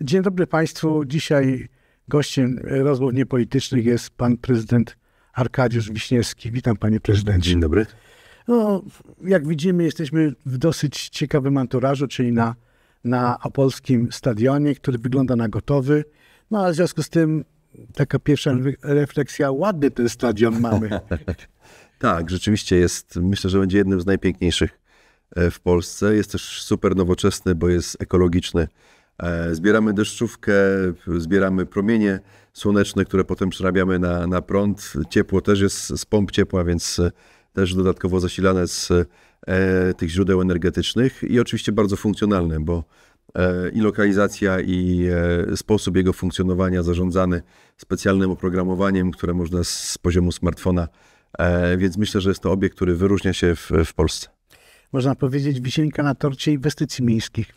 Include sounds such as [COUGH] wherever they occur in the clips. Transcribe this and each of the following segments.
Dzień dobry Państwu. Dzisiaj gościem rozmów niepolitycznych jest pan prezydent Arkadiusz Wiśniewski. Witam panie prezydencie. Dzień dobry. No, jak widzimy, jesteśmy w dosyć ciekawym anturażu, czyli na, na opolskim stadionie, który wygląda na gotowy. No a w związku z tym taka pierwsza refleksja, ładny ten stadion mamy. [LAUGHS] tak, rzeczywiście jest, myślę, że będzie jednym z najpiękniejszych e, w Polsce. Jest też super nowoczesny, bo jest ekologiczny E, zbieramy deszczówkę, zbieramy promienie słoneczne, które potem przerabiamy na, na prąd. Ciepło też jest z pomp ciepła, więc e, też dodatkowo zasilane z e, tych źródeł energetycznych i oczywiście bardzo funkcjonalne, bo e, i lokalizacja, i e, sposób jego funkcjonowania zarządzany specjalnym oprogramowaniem, które można z poziomu smartfona. E, więc myślę, że jest to obiekt, który wyróżnia się w, w Polsce. Można powiedzieć, wisienka na torcie inwestycji miejskich. [LAUGHS]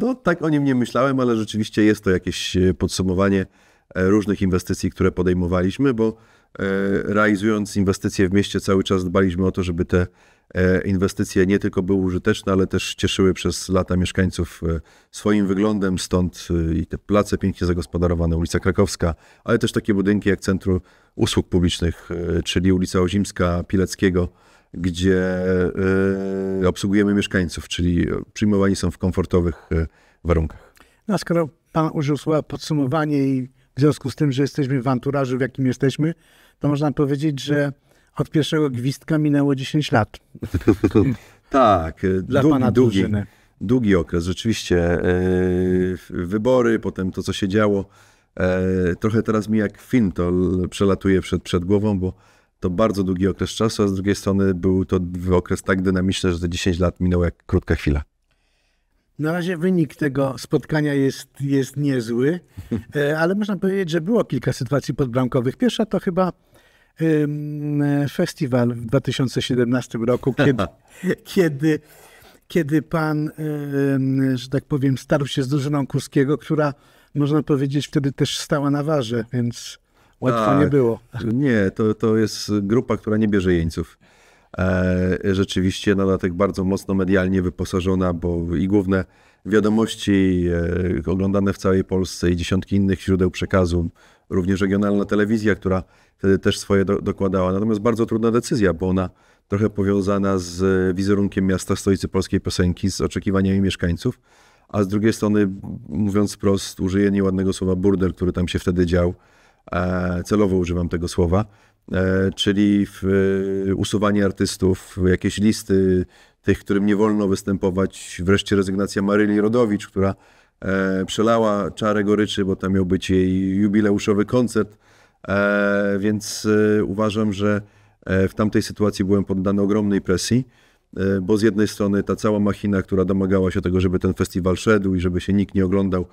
No tak o nim nie myślałem, ale rzeczywiście jest to jakieś e, podsumowanie e, różnych inwestycji, które podejmowaliśmy, bo e, realizując inwestycje w mieście cały czas dbaliśmy o to, żeby te inwestycje nie tylko były użyteczne, ale też cieszyły przez lata mieszkańców swoim wyglądem, stąd i te place pięknie zagospodarowane, ulica Krakowska, ale też takie budynki jak Centrum Usług Publicznych, czyli ulica Ozimska, Pileckiego, gdzie e, obsługujemy mieszkańców, czyli przyjmowani są w komfortowych e, warunkach. No a skoro pan użył słowa podsumowanie i w związku z tym, że jesteśmy w anturażu, w jakim jesteśmy, to można powiedzieć, że od pierwszego gwizdka minęło 10 lat. [LAUGHS] tak, e, dla długi, pana długi, długi okres. Rzeczywiście wybory, potem to, co się działo. Trochę teraz mi jak film to przelatuje przed, przed głową, bo to bardzo długi okres czasu, a z drugiej strony był to okres tak dynamiczny, że te 10 lat minęło jak krótka chwila. Na razie wynik tego spotkania jest, jest niezły, [LAUGHS] e, ale można powiedzieć, że było kilka sytuacji podbramkowych. Pierwsza to chyba festiwal w 2017 roku, [LAUGHS] kiedy, kiedy, kiedy pan, że tak powiem, starł się z drużyną Kurskiego, która można powiedzieć wtedy też stała na warze, więc Łatwo tak. nie było. Nie, to, to jest grupa, która nie bierze jeńców. E, rzeczywiście na dodatek bardzo mocno medialnie wyposażona, bo i główne wiadomości e, oglądane w całej Polsce i dziesiątki innych źródeł przekazu, również regionalna telewizja, która wtedy też swoje do, dokładała. Natomiast bardzo trudna decyzja, bo ona trochę powiązana z wizerunkiem miasta stolicy polskiej piosenki, z oczekiwaniami mieszkańców, a z drugiej strony, mówiąc wprost, użyję nieładnego słowa burdel, który tam się wtedy dział. E, celowo używam tego słowa, e, czyli w, e, usuwanie artystów, jakieś listy tych, którym nie wolno występować, wreszcie rezygnacja Maryli Rodowicz, która przelała czarę goryczy, bo tam miał być jej jubileuszowy koncert, więc uważam, że w tamtej sytuacji byłem poddany ogromnej presji, bo z jednej strony ta cała machina, która domagała się tego, żeby ten festiwal szedł i żeby się nikt nie oglądał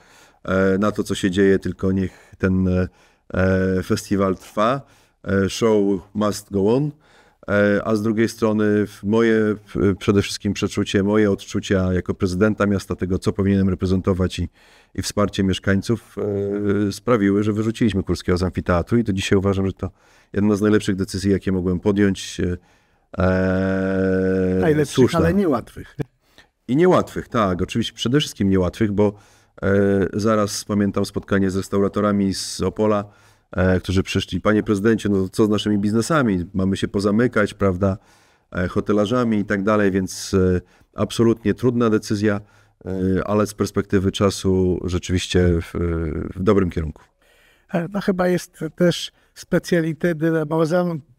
na to, co się dzieje, tylko niech ten E, festiwal trwa, e, show must go on, e, a z drugiej strony moje przede wszystkim przeczucie, moje odczucia jako prezydenta miasta, tego co powinienem reprezentować i, i wsparcie mieszkańców sprawiły, że wyrzuciliśmy Kurskiego z amfiteatru i to dzisiaj uważam, że to jedna z najlepszych decyzji, jakie mogłem podjąć. Eee, Najlepszych, słuszna. ale niełatwych. I niełatwych, tak. Oczywiście przede wszystkim niełatwych, bo E, zaraz pamiętam spotkanie z restauratorami z Opola, e, którzy przyszli. Panie prezydencie, no co z naszymi biznesami? Mamy się pozamykać, prawda? E, hotelarzami i tak dalej, więc absolutnie trudna decyzja, ale z perspektywy czasu rzeczywiście w, w dobrym kierunku. No chyba jest też specjalitet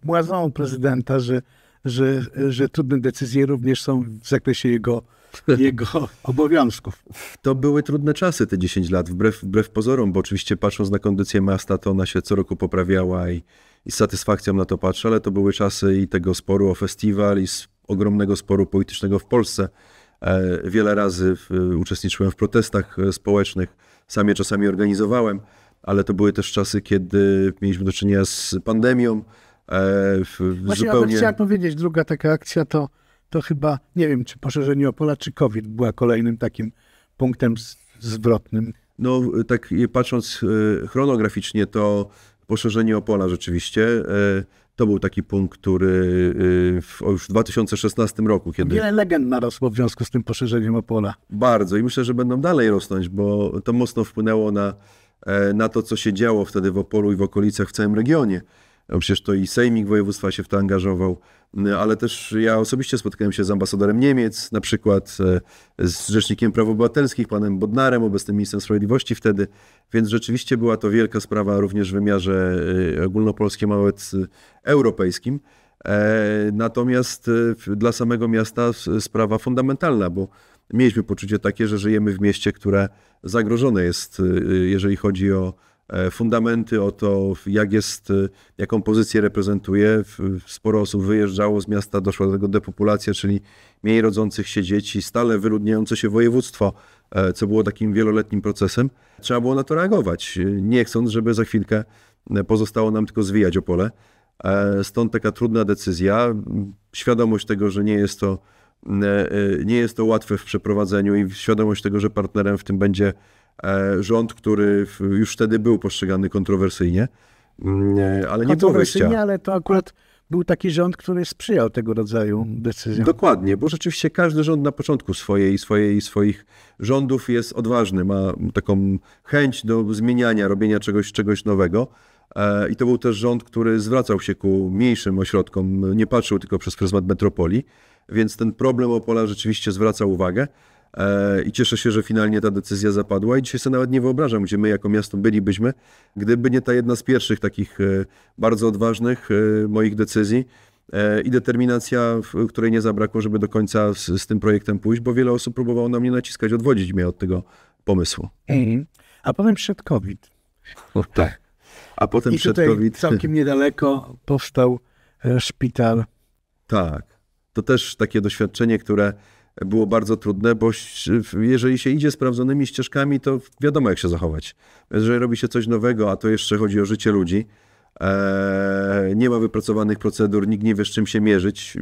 błazą prezydenta, że, że, że trudne decyzje również są w zakresie jego [LAUGHS] jego obowiązków. To były trudne czasy te 10 lat, wbrew, wbrew pozorom, bo oczywiście patrząc na kondycję miasta, to ona się co roku poprawiała i, i z satysfakcją na to patrzę, ale to były czasy i tego sporu o festiwal, i ogromnego sporu politycznego w Polsce. E, wiele razy uczestniczyłem w protestach e, społecznych, sam je czasami organizowałem, ale to były też czasy, kiedy mieliśmy do czynienia z pandemią. E, w w, Właśnie zupełnie... chciała powiedzieć, druga taka akcja to to chyba, nie wiem, czy poszerzenie Opola, czy COVID była kolejnym takim punktem zwrotnym. No, tak patrząc e, chronograficznie, to poszerzenie Opola rzeczywiście. E, to był taki punkt, który e, w, już w 2016 roku, kiedy. Wiele legend narosło w związku z tym poszerzeniem Opola. Bardzo i myślę, że będą dalej rosnąć, bo to mocno wpłynęło na, na to, co się działo wtedy w Opolu i w okolicach w całym regionie. No przecież to i Sejmik Województwa się w to angażował, no, ale też ja osobiście spotkałem się z ambasadorem Niemiec, na przykład e, z Rzecznikiem Praw Obywatelskich, panem Bodnarem, obecnym ministrem sprawiedliwości wtedy, więc rzeczywiście była to wielka sprawa również w wymiarze e, ogólnopolskim, a nawet e, europejskim. Natomiast dla samego miasta sprawa fundamentalna, bo mieliśmy poczucie takie, że żyjemy w mieście, które zagrożone jest, jeżeli chodzi o E, fundamenty o to, jak jest, e, jaką pozycję reprezentuje. Sporo osób wyjeżdżało z miasta, doszła do tego depopulacja, czyli mniej rodzących się dzieci, stale wyludniające się województwo, e, co było takim wieloletnim procesem. Trzeba było na to reagować, nie chcąc, żeby za chwilkę pozostało nam tylko zwijać Opole. Stąd taka trudna decyzja, świadomość tego, że nie jest to nie jest to łatwe w przeprowadzeniu i świadomość tego, że partnerem w tym będzie E, rząd, który już wtedy był postrzegany kontrowersyjnie, mm, e, ale nie było ale to akurat był taki rząd, który sprzyjał tego rodzaju decyzjom. Dokładnie, bo rzeczywiście każdy rząd na początku swojej, swojej, swoich rządów jest odważny, ma taką chęć do zmieniania, robienia czegoś, czegoś nowego. E, I to był też rząd, który zwracał się ku mniejszym ośrodkom, nie patrzył tylko przez pryzmat metropolii, więc ten problem Opola rzeczywiście zwracał uwagę. E, I cieszę się, że finalnie ta decyzja zapadła. I dzisiaj sobie nawet nie wyobrażam, gdzie my jako miasto bylibyśmy, gdyby nie ta jedna z pierwszych takich e, bardzo odważnych e, moich decyzji i determinacja, której nie zabrakło, żeby do końca z, z tym projektem pójść, bo wiele osób próbowało na mnie naciskać, odwodzić mnie od tego pomysłu. Mhm. A potem przed COVID. O, tak. A potem I przed COVID. Całkiem niedaleko powstał szpital. Tak. To też takie doświadczenie, które było bardzo trudne, bo jeżeli się idzie sprawdzonymi ścieżkami, to wiadomo jak się zachować. Jeżeli robi się coś nowego, a to jeszcze chodzi o życie ludzi, e, nie ma wypracowanych procedur, nikt nie wie z czym się mierzyć.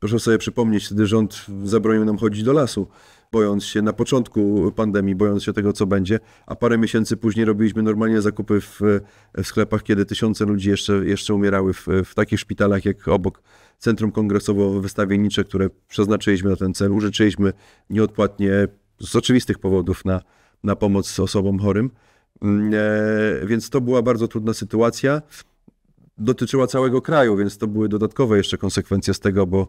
Proszę sobie przypomnieć, wtedy rząd zabronił nam chodzić do lasu bojąc się na początku pandemii, bojąc się tego, co będzie, a parę miesięcy później robiliśmy normalnie zakupy w, w sklepach, kiedy tysiące ludzi jeszcze, jeszcze umierały w, w takich szpitalach jak obok Centrum Kongresowo-Wystawiennicze, które przeznaczyliśmy na ten cel. Użyczyliśmy nieodpłatnie z oczywistych powodów na, na pomoc osobom chorym. Mm, e, więc to była bardzo trudna sytuacja. Dotyczyła całego kraju, więc to były dodatkowe jeszcze konsekwencje z tego, bo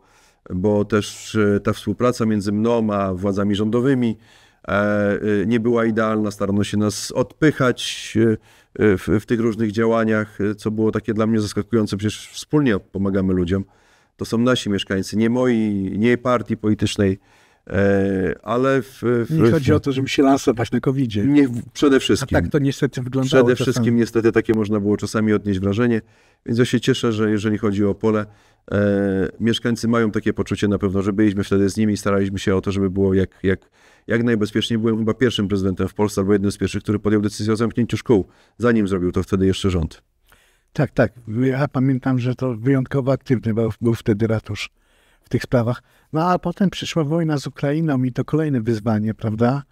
bo też e, ta współpraca między mną a władzami rządowymi e, e, nie była idealna. Starano się nas odpychać w, w tych różnych działaniach, co było takie dla mnie zaskakujące. Przecież wspólnie pomagamy ludziom. To są nasi mieszkańcy, nie moi, nie partii politycznej E, ale w, w, nie chodzi o to, żeby się lansować na covid -zie. Nie, przede wszystkim. A tak to niestety wyglądało Przede wszystkim niestety takie można było czasami odnieść wrażenie, więc ja się cieszę, że jeżeli chodzi o pole, e, mieszkańcy mają takie poczucie na pewno, że byliśmy wtedy z nimi i staraliśmy się o to, żeby było jak, jak, jak najbezpieczniej. Byłem chyba pierwszym prezydentem w Polsce albo jednym z pierwszych, który podjął decyzję o zamknięciu szkół, zanim zrobił to wtedy jeszcze rząd. Tak, tak. Ja pamiętam, że to wyjątkowo aktywny był, był wtedy ratusz w tych sprawach. No a potem przyszła wojna z Ukrainą i to kolejne wyzwanie, prawda?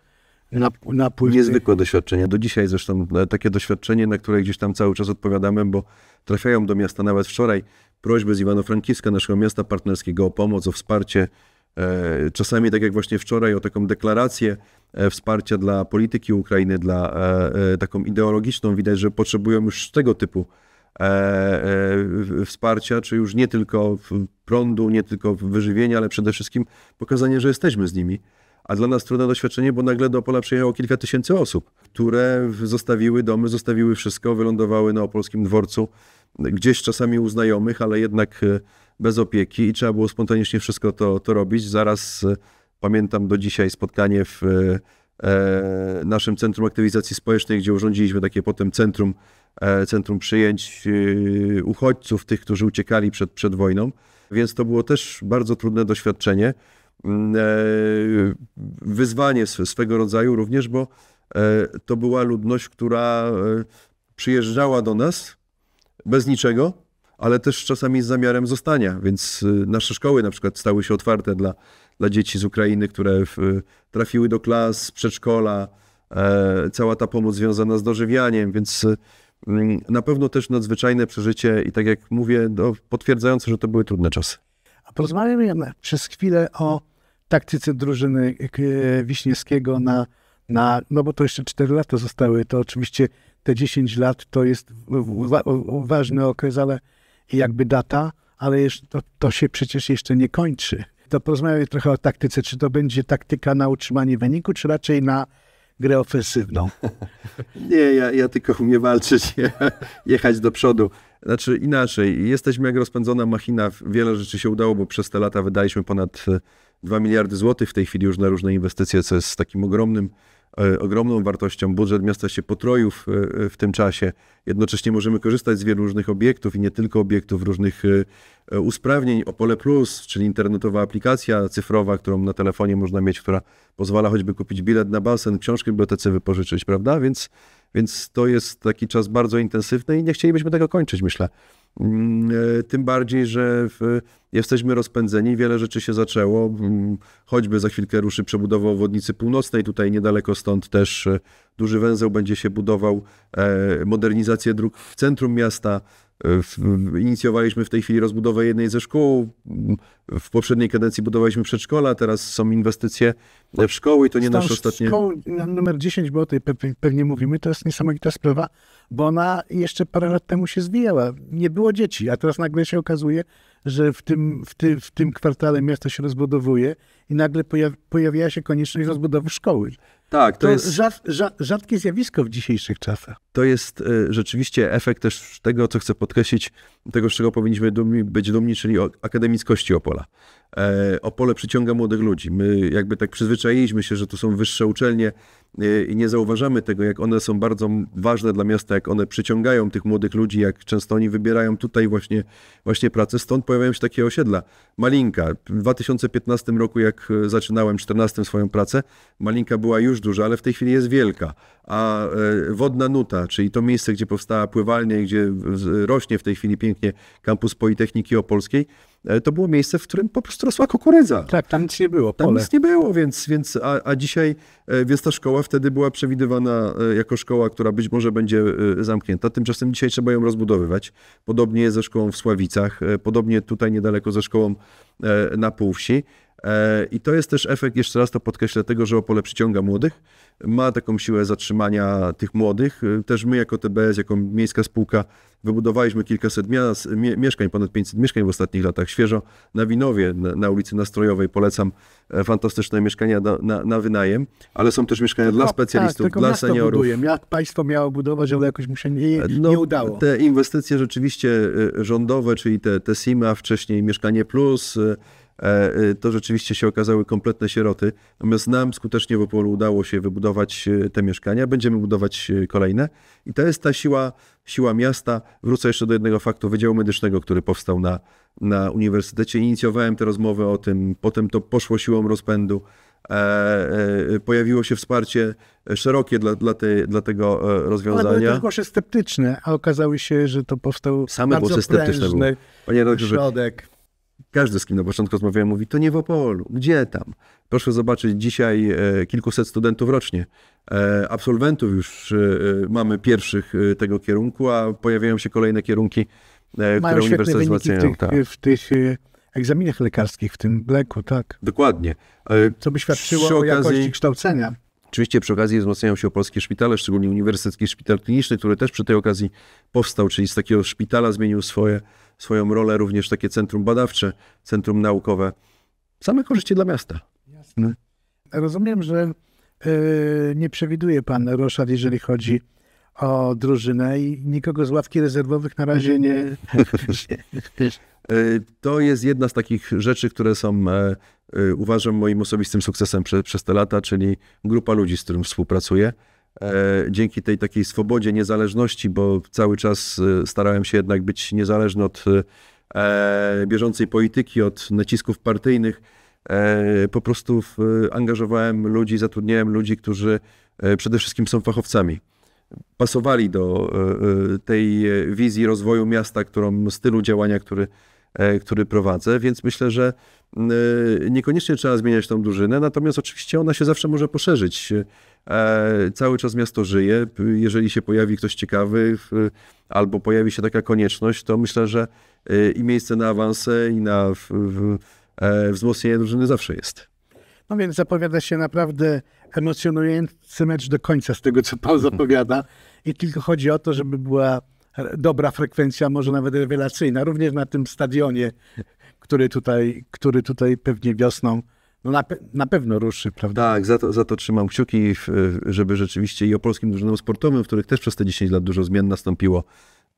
napływ. Niezwykłe doświadczenie. Do dzisiaj zresztą e, takie doświadczenie, na które gdzieś tam cały czas odpowiadamy, bo trafiają do miasta nawet wczoraj prośby z Iwano-Frankiska, naszego miasta partnerskiego, o pomoc, o wsparcie. E, czasami, tak jak właśnie wczoraj, o taką deklarację e, wsparcia dla polityki Ukrainy, dla taką ideologiczną. Widać, że potrzebują już tego typu E, e, wsparcia, czy już nie tylko prądu, nie tylko wyżywienia, ale przede wszystkim pokazanie, że jesteśmy z nimi. A dla nas trudne doświadczenie, bo nagle do Opola przyjechało kilka tysięcy osób, które zostawiły domy, zostawiły wszystko, wylądowały na opolskim dworcu, gdzieś czasami u znajomych, ale jednak e, bez opieki i trzeba było spontanicznie wszystko to, to robić. Zaraz pamiętam do dzisiaj spotkanie w e, naszym Centrum Aktywizacji Społecznej, gdzie urządziliśmy takie potem centrum E, centrum przyjęć e, uchodźców, tych, którzy uciekali przed, przed wojną. Więc to było też bardzo trudne doświadczenie. Mm, e, wyzwanie swego rodzaju również, bo to była ludność, która przyjeżdżała do nas bez niczego, ale też czasami z zamiarem zostania, więc nasze szkoły na przykład stały się otwarte dla, dla dzieci z Ukrainy, które w, trafiły do klas, przedszkola, cała ta pomoc związana z dożywianiem, więc Mm, na pewno też nadzwyczajne przeżycie i tak jak mówię, no, potwierdzające, że to były trudne czasy. A porozmawiamy przez chwilę o taktyce drużyny Wiśniewskiego na, na no bo to jeszcze 4 lata zostały, to oczywiście te 10 lat to jest ważny okres, ale jakby data, ale jeszcze, to, to się przecież jeszcze nie kończy. To porozmawiamy trochę o taktyce. Czy to będzie taktyka na utrzymanie wyniku, czy raczej na grę ofensywną. [LAUGHS] Nie, ja, ja tylko umiem walczyć, [LAUGHS] jechać do przodu. Znaczy inaczej, jesteśmy jak rozpędzona machina, wiele rzeczy się udało, bo przez te lata wydaliśmy ponad 2 e, miliardy złotych w tej chwili już na różne inwestycje, co jest takim ogromnym E, ogromną wartością. Budżet miasta się potroił e, w, tym czasie. Jednocześnie możemy korzystać z wielu różnych obiektów i nie tylko obiektów, różnych e, usprawnień. Opole Plus, czyli internetowa aplikacja cyfrowa, którą na telefonie można mieć, która pozwala choćby kupić bilet na basen, książkę w bibliotece wypożyczyć, prawda? Więc, więc to jest taki czas bardzo intensywny i nie chcielibyśmy tego kończyć, myślę. Mm, tym bardziej, że w jesteśmy rozpędzeni, wiele rzeczy się zaczęło. Mm, choćby za chwilkę ruszy przebudowa obwodnicy północnej, tutaj niedaleko stąd też e, duży węzeł będzie się budował, e, modernizację dróg w centrum miasta. E, inicjowaliśmy w tej chwili rozbudowę jednej ze szkół. Mm, w poprzedniej kadencji budowaliśmy przedszkola, teraz są inwestycje w szkoły i to nie nasze ostatnie. Szkoł numer 10, bo o tej pewnie mówimy, to jest niesamowita sprawa, bo ona jeszcze parę lat temu się zwijała. Nie było dzieci, a teraz nagle się okazuje, że w tym, w, ty, w tym kwartale miasto się rozbudowuje i nagle pojawia się konieczność rozbudowy szkoły. Tak, to, to jest rzad, rzad, rzadkie zjawisko w dzisiejszych czasach. To jest y, rzeczywiście efekt też tego, co chcę podkreślić, tego, z czego powinniśmy dumni, być dumni, czyli o, akademickości Opola. E, Opole przyciąga młodych ludzi. My jakby tak przyzwyczailiśmy się, że tu są wyższe uczelnie y, i nie zauważamy tego, jak one są bardzo ważne dla miasta, jak one przyciągają tych młodych ludzi, jak często oni wybierają tutaj właśnie, właśnie pracę. Stąd pojawiają się takie osiedla. Malinka. W 2015 roku, jak e, zaczynałem, 14 swoją pracę, Malinka była już już duża, ale w tej chwili jest wielka. A e, Wodna Nuta, czyli to miejsce, gdzie powstała pływalnia i gdzie rośnie w tej chwili pięknie kampus Politechniki Opolskiej, e, to było miejsce, w którym po prostu rosła kukurydza. Tak, tam nic nie było. Pole. Tam nic nie było, więc, więc a, a dzisiaj, e, więc ta szkoła wtedy była przewidywana jako szkoła, która być może będzie zamknięta. Tymczasem dzisiaj trzeba ją rozbudowywać. Podobnie jest ze szkołą w Sławicach, podobnie tutaj niedaleko ze szkołą na Półwsi. E, I to jest też efekt, jeszcze raz to podkreślę, tego, że Opole przyciąga młodych, ma taką siłę zatrzymania tych młodych. E, też my jako TBS, jako miejska spółka wybudowaliśmy kilkaset mieszkań, ponad 500 mieszkań w ostatnich latach, świeżo na Winowie, na, ulicy Nastrojowej. Polecam e, fantastyczne mieszkania na, na, na wynajem, ale są też mieszkania tak, tylko, dla specjalistów, tak, dla seniorów. Buduje. Mia państwo miało budować, ale jakoś mu się nie, no, nie udało. Te inwestycje rzeczywiście rządowe, czyli te, te SIMA, wcześniej Mieszkanie Plus, E, e, to rzeczywiście się okazały kompletne sieroty. Natomiast nam skutecznie w Opolu udało się wybudować e, te mieszkania, będziemy budować kolejne i to jest ta siła, siła miasta. Wrócę jeszcze do jednego faktu, Wydziału Medycznego, który powstał na, na Uniwersytecie. Inicjowałem te rozmowy o tym, potem to poszło siłą rozpędu. pojawiło się wsparcie szerokie dla, dla, te, dla tego rozwiązania. Ale były też głosy sceptyczne, a okazały się, że to powstał Same bardzo głosy sceptyczne prężny środek każdy, z kim na początku rozmawiałem, mówi, to nie w Opolu, gdzie tam? Proszę zobaczyć, dzisiaj e, kilkuset studentów rocznie, e, absolwentów już e, mamy pierwszych tego kierunku, a pojawiają się kolejne kierunki, Mają które uniwersytet wzmacniają. w tych, tak. w tych egzaminach lekarskich, w tym bleku, tak. Dokładnie. Co by świadczyło przy o jakości kształcenia. Oczywiście przy okazji wzmacniają się polskie szpitale, szczególnie Uniwersytecki Szpital Kliniczny, który też przy tej okazji powstał, czyli z takiego szpitala zmienił swoje swoją rolę również takie centrum badawcze, centrum naukowe. Same korzyści dla miasta. Jasne. Rozumiem, że yy, nie przewiduje pan roszad, jeżeli chodzi o drużynę i nikogo z ławki rezerwowych na razie nie... E, to jest jedna z takich rzeczy, które są, e, uważam, moim osobistym sukcesem prze, przez te lata, czyli grupa ludzi, z którym współpracuję. E, dzięki tej takiej swobodzie, niezależności, bo cały czas e, starałem się jednak być niezależny od e, bieżącej polityki, od nacisków partyjnych. Po prostu angażowałem ludzi, zatrudniałem ludzi, którzy przede wszystkim są fachowcami. Pasowali do tej wizji rozwoju miasta, którą stylu działania, który, który prowadzę, więc myślę, że mm, niekoniecznie trzeba zmieniać tą drużynę, natomiast oczywiście ona się zawsze może poszerzyć. E, cały czas miasto żyje. Jeżeli się pojawi ktoś ciekawy albo pojawi się taka konieczność, to myślę, że e, i miejsce na awanse, i na e, wzmocnienie drużyny zawsze jest. No więc zapowiada się naprawdę emocjonujący mecz do końca z tego, co pan zapowiada. I tylko chodzi o to, żeby była dobra frekwencja, może nawet rewelacyjna, również na tym stadionie, który tutaj, który tutaj pewnie wiosną no na, pe na pewno ruszy, prawda? Tak, za to, za to trzymam kciuki, żeby rzeczywiście i o Polskim Drużynom Sportowym, w których też przez te 10 lat dużo zmian nastąpiło,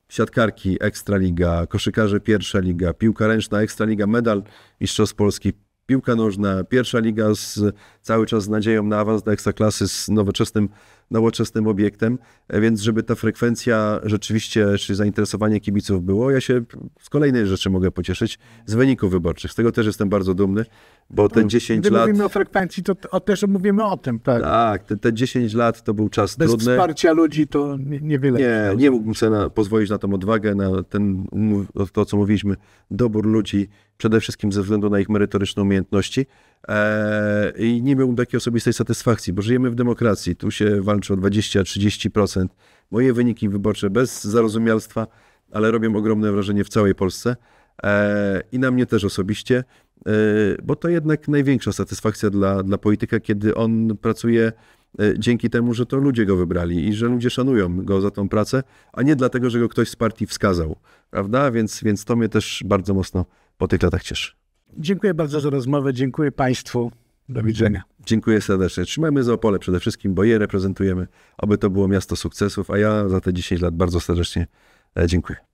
siatkarki Ekstraliga, koszykarze Pierwsza Liga, piłka ręczna Ekstraliga, medal Mistrzostw Polski, piłka nożna Pierwsza Liga z, cały czas z nadzieją na awans do Ekstraklasy z nowoczesnym nowoczesnym obiektem, e, więc żeby ta frekwencja rzeczywiście, czy zainteresowanie kibiców było, ja się z kolejnej rzeczy mogę pocieszyć, z wyników wyborczych. Z tego też jestem bardzo dumny, bo te 10 tak. Gdy lat... mówimy o frekwencji, to, też mówimy o tym, tak? Tak, te, te 10 lat to był czas Bez trudny. Bez wsparcia ludzi to nie, nie Nie, nie mógłbym sobie na, pozwolić na tą odwagę, na ten, to, co mówiliśmy, dobór ludzi, przede wszystkim ze względu na ich merytoryczne umiejętności, E, i nie miałbym takiej osobistej satysfakcji, bo żyjemy w demokracji, tu się walczy o 20-30%. Moje wyniki wyborcze bez zarozumialstwa, ale robią ogromne wrażenie w całej Polsce e, i na mnie też osobiście, e, bo to jednak największa satysfakcja dla, dla polityka, kiedy on pracuje dzięki temu, że to ludzie go wybrali i że ludzie szanują go za tą pracę, a nie dlatego, że go ktoś z partii wskazał, prawda? Więc, więc to mnie też bardzo mocno po tych latach cieszy. Dziękuję bardzo za rozmowę, dziękuję Państwu. Do widzenia. Dziękuję serdecznie. Trzymajmy za Opole przede wszystkim, bo je reprezentujemy. Aby to było miasto sukcesów, a ja za te 10 lat bardzo serdecznie e, dziękuję.